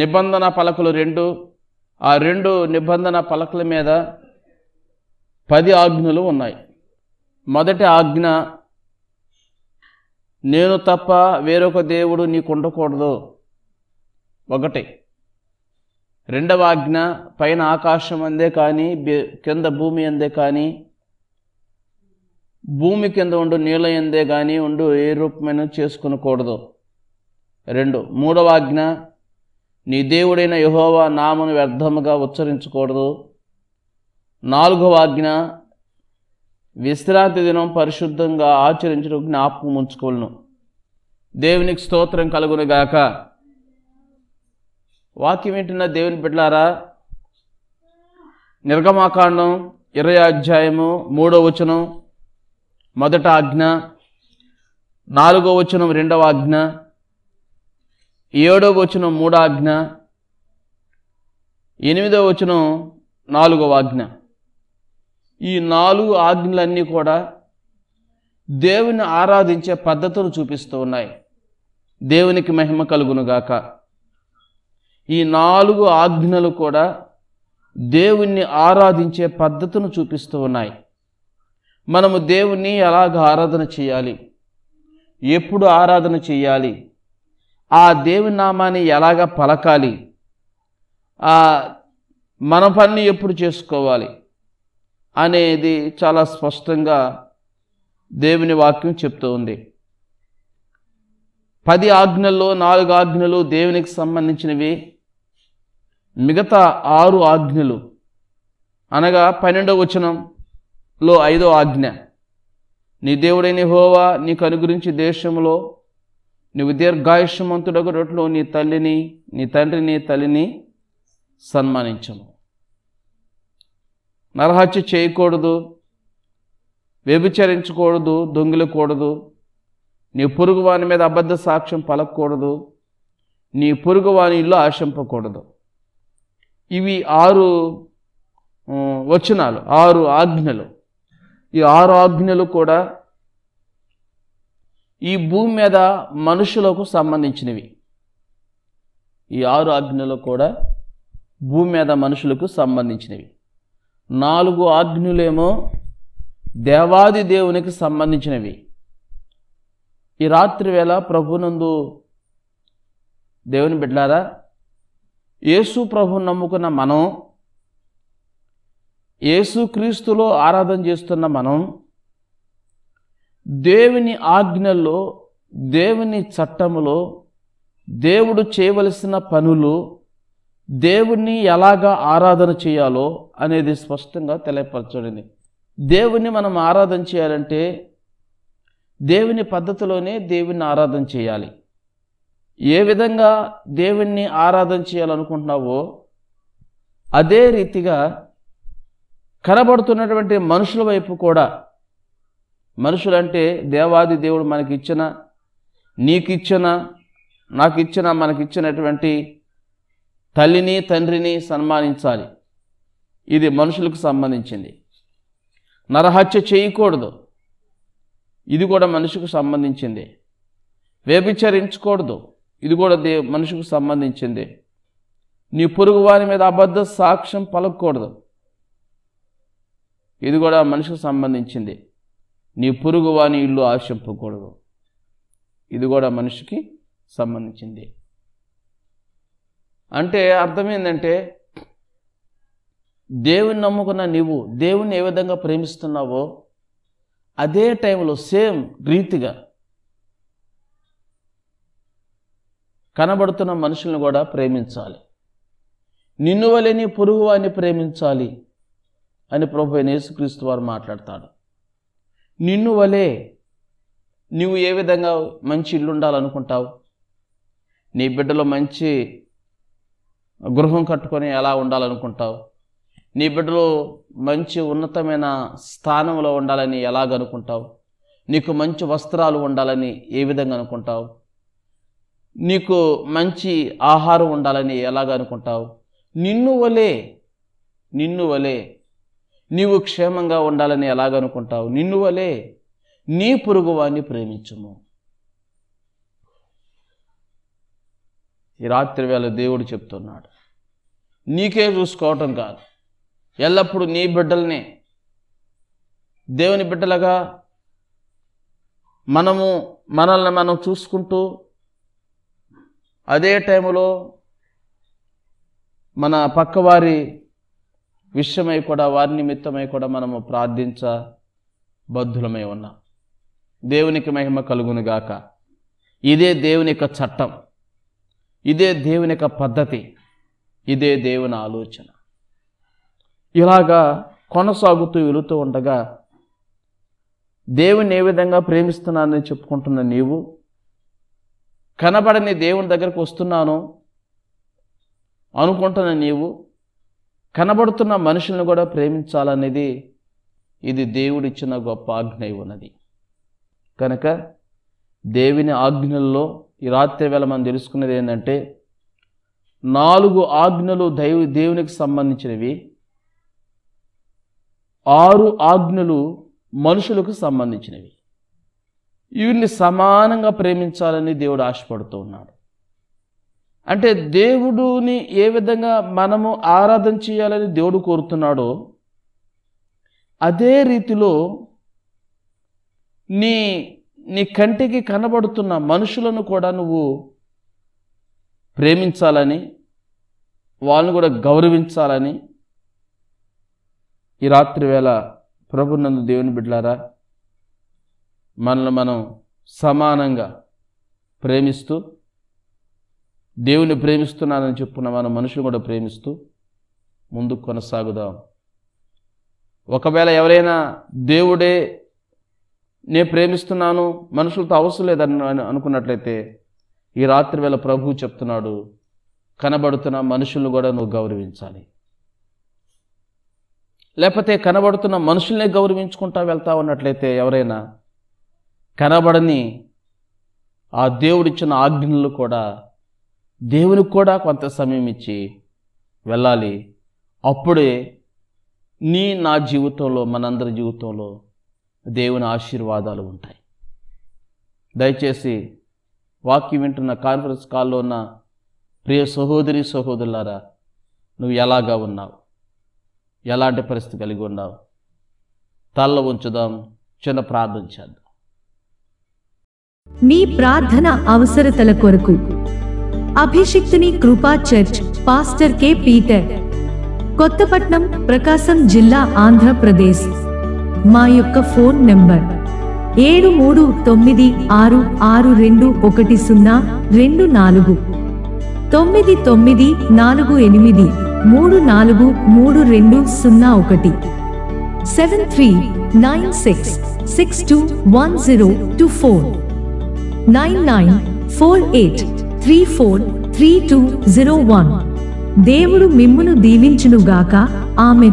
నిబంధన పలకలు రెండు ఆ రెండు నిబంధన పలకల మీద పది ఆజ్ఞలు ఉన్నాయి మొదటి ఆజ్ఞ నేను తప్ప వేరొక దేవుడు నీకు ఉండకూడదు ఒకటి రెండవ ఆజ్ఞ పైన ఆకాశం అందే కానీ కింద భూమి అందే కానీ భూమి కింద ఉండు నీళ్ళ ఎందే కానీ ఉండు ఏ రూపమైన చేసుకునకూడదు రెండు మూడవ ఆజ్ఞ నీ దేవుడైన యహోవా నామను వ్యర్థముగా ఉచ్చరించకూడదు నాలుగవ ఆజ్ఞ విశ్రాంతి దినం పరిశుద్ధంగా ఆచరించడం జ్ఞాపకం ఉంచుకోలను దేవునికి స్తోత్రం కలుగునిగాక వాక్యం వింటున్న దేవుని బిడ్డారా నిర్గమాకాండం ఇరవై అధ్యాయము మూడో వచనం మొదట ఆజ్ఞ నాలుగో వచనం రెండవ ఆజ్ఞ ఏడో వచనం మూడో ఆజ్ఞ ఎనిమిదో వచనం నాలుగవ ఆజ్ఞ ఈ నాలుగు ఆజ్ఞలన్నీ కూడా దేవుని ఆరాధించే పద్ధతులు చూపిస్తూ ఉన్నాయి దేవునికి మహిమ కలుగునుగాక ఈ నాలుగు ఆజ్ఞలు కూడా దేవుణ్ణి ఆరాధించే పద్ధతును చూపిస్తూ ఉన్నాయి మనము దేవుణ్ణి ఎలాగ ఆరాధన చేయాలి ఎప్పుడు ఆరాధన చేయాలి ఆ దేవుని నామాన్ని ఎలాగ పలకాలి మన పని ఎప్పుడు చేసుకోవాలి అనేది చాలా స్పష్టంగా దేవుని వాక్యం చెప్తూ ఉంది పది ఆజ్ఞల్లో నాలుగు ఆజ్ఞలు దేవునికి సంబంధించినవి మిగతా ఆరు ఆజ్ఞలు అనగా పన్నెండవ వచనంలో ఐదో ఆజ్ఞ నీ దేవుడైన హోవా నీకు అనుగురించి దేశంలో నువ్వు దీర్ఘాయుష్యమంతుడగడట్లు నీ తల్లిని నీ తండ్రిని తల్లిని సన్మానించము నరహత్య చేయకూడదు వ్యభిచరించకూడదు దొంగిలకూడదు నీ పురుగువాని మీద అబద్ధ సాక్ష్యం పలకూడదు నీ పురుగువాని ఇల్లు ఆశింపకూడదు ఇవి ఆరు వచనాలు ఆరు ఆజ్ఞలు ఈ ఆరు ఆజ్ఞలు కూడా ఈ భూమి మీద మనుషులకు సంబంధించినవి ఈ ఆరు ఆజ్ఞలు కూడా భూమి మీద మనుషులకు సంబంధించినవి నాలుగు ఆజ్ఞలేమో దేవాది దేవునికి సంబంధించినవి ఈ రాత్రి వేళ ప్రభునందు దేవుని బిడ్డారా యేసు ప్రభు నమ్ముకున్న మనం యేసుక్రీస్తులో ఆరాధన చేస్తున్న మనం దేవుని ఆజ్ఞల్లో దేవుని చట్టములో దేవుడు చేయవలసిన పనులు దేవుణ్ణి ఎలాగా ఆరాధన చేయాలో అనేది స్పష్టంగా తెలియపరచడింది దేవుణ్ణి మనం ఆరాధన చేయాలంటే దేవుని పద్ధతిలోనే దేవుణ్ణి ఆరాధన చేయాలి ఏ విధంగా దేవుణ్ణి ఆరాధన చేయాలనుకుంటున్నావో అదే రీతిగా కనబడుతున్నటువంటి మనుషుల వైపు కూడా మనుషులంటే దేవాది దేవుడు మనకిచ్చిన నీకిచ్చిన ఇచ్చిన మనకిచ్చినటువంటి తల్లిని తండ్రిని సన్మానించాలి ఇది మనుషులకు సంబంధించింది నరహత్య చేయకూడదు ఇది కూడా మనిషికి సంబంధించింది వ్యభిచరించకూడదు ఇది కూడా దే మనిషికి సంబంధించింది నీ పొరుగు వారి మీద అబద్ధ సాక్ష్యం పలకూడదు ఇది కూడా మనిషికి సంబంధించింది నీ పురుగు వాని ఇల్లు ఆశింపకూడదు ఇది కూడా మనిషికి సంబంధించింది అంటే అర్థం ఏంటంటే దేవుని నమ్ముకున్న నీవు దేవుణ్ణి ఏ విధంగా ప్రేమిస్తున్నావో అదే టైంలో సేమ్ రీతిగా కనబడుతున్న మనుషులను కూడా ప్రేమించాలి నిన్ను వలెని పొరుగు ప్రేమించాలి అని ప్రభు యేసుక్రీస్తు వారు మాట్లాడతాడు నిన్ను వలే నువ్వు ఏ విధంగా మంచి ఇల్లు ఉండాలనుకుంటావు నీ బిడ్డలో మంచి గృహం కట్టుకొని ఎలా ఉండాలనుకుంటావు నీ బిడ్డలో మంచి ఉన్నతమైన స్థానంలో ఉండాలని ఎలాగనుకుంటావు నీకు మంచి వస్త్రాలు ఉండాలని ఏ విధంగా అనుకుంటావు నీకు మంచి ఆహారం ఉండాలని ఎలాగ అనుకుంటావు నిన్ను వలే నిన్ను వలే నీవు క్షేమంగా ఉండాలని ఎలాగనుకుంటావు నిన్ను వలే నీ పురుగువాన్ని ప్రేమించుము ఈ రాత్రి వేళ దేవుడు చెప్తున్నాడు నీకే చూసుకోవటం కాదు ఎల్లప్పుడూ నీ బిడ్డల్నే దేవుని బిడ్డలుగా మనము మనల్ని మనం చూసుకుంటూ అదే టైంలో మన పక్కవారి విషయమై కూడా వారి నిమిత్తమై కూడా మనము ప్రార్థించ బద్ధులమై ఉన్నాం దేవునికి మహిమ కలుగునుగాక ఇదే దేవుని యొక్క చట్టం ఇదే దేవుని యొక్క పద్ధతి ఇదే దేవుని ఆలోచన ఇలాగా కొనసాగుతూ వెళుతూ ఉండగా దేవుని ఏ విధంగా ప్రేమిస్తున్నానని చెప్పుకుంటున్న నీవు కనబడని దేవుని దగ్గరకు వస్తున్నాను అనుకుంటున్న నీవు కనబడుతున్న మనుషులను కూడా ప్రేమించాలనేది ఇది దేవుడిచ్చిన గొప్ప ఆజ్ఞ ఉన్నది కనుక దేవుని ఆజ్ఞల్లో ఈ రాత్రి వేళ మనం తెలుసుకున్నది ఏంటంటే నాలుగు ఆజ్ఞలు దైవ దేవునికి సంబంధించినవి ఆరు ఆజ్ఞలు మనుషులకు సంబంధించినవి వీరిని సమానంగా ప్రేమించాలని దేవుడు ఆశపడుతూ ఉన్నాడు అంటే దేవుడుని ఏ విధంగా మనము ఆరాధన చేయాలని దేవుడు కోరుతున్నాడో అదే రీతిలో నీ నీ కంటికి కనబడుతున్న మనుషులను కూడా నువ్వు ప్రేమించాలని వాళ్ళని కూడా గౌరవించాలని ఈ రాత్రి వేళ ప్రభునందు దేవుని బిడ్డారా మనల్ని మనం సమానంగా ప్రేమిస్తూ దేవుని ప్రేమిస్తున్నానని చెప్పున్న మన మనుషులు కూడా ప్రేమిస్తూ ముందుకు కొనసాగుదాం ఒకవేళ ఎవరైనా దేవుడే నేను ప్రేమిస్తున్నాను మనుషులతో అవసరం లేదని అనుకున్నట్లయితే ఈ రాత్రి వేళ ప్రభువు చెప్తున్నాడు కనబడుతున్న మనుషులను కూడా నువ్వు గౌరవించాలి లేకపోతే కనబడుతున్న మనుషుల్నే గౌరవించుకుంటా వెళ్తా ఉన్నట్లయితే ఎవరైనా కనబడని ఆ దేవుడిచ్చిన ఆజ్ఞలు కూడా దేవునికి కూడా కొంత సమయం ఇచ్చి వెళ్ళాలి అప్పుడే నీ నా జీవితంలో మనందరి జీవితంలో దేవుని ఆశీర్వాదాలు ఉంటాయి దయచేసి వాక్యం వింటున్న కాన్ఫరెన్స్ కాల్లో ఉన్న ప్రియ సహోదరి సహోదరులారా నువ్వు ఎలాగా ఉన్నావు ఎలాంటి పరిస్థితి కలిగి ఉన్నావు తల్ల ఉంచుదాం చిన్న ప్రార్థన చేద్దాం మీ ప్రార్థన అవసరతల కొరకు అభిషిక్తుని కృపా church pastor K Peter Kothapatnam Prakasam జిల్లా ఆంధ్రప్రదేశ్ మా యొక్క ఫోన్ నెంబర్ ఏడు మూడు తొమ్మిది ఆరు ఆరు రెండు ఒకటి సున్నా రెండు నాలుగు తొమ్మిది తొమ్మిది నాలుగు ఎనిమిది మూడు నాలుగు మూడు రెండు సున్నా ఒకటి seven three nine six six two one zero two four nine nine four eight three four three two zero one దేవుడు మిమ్మును దీవించునుగాక ఆమె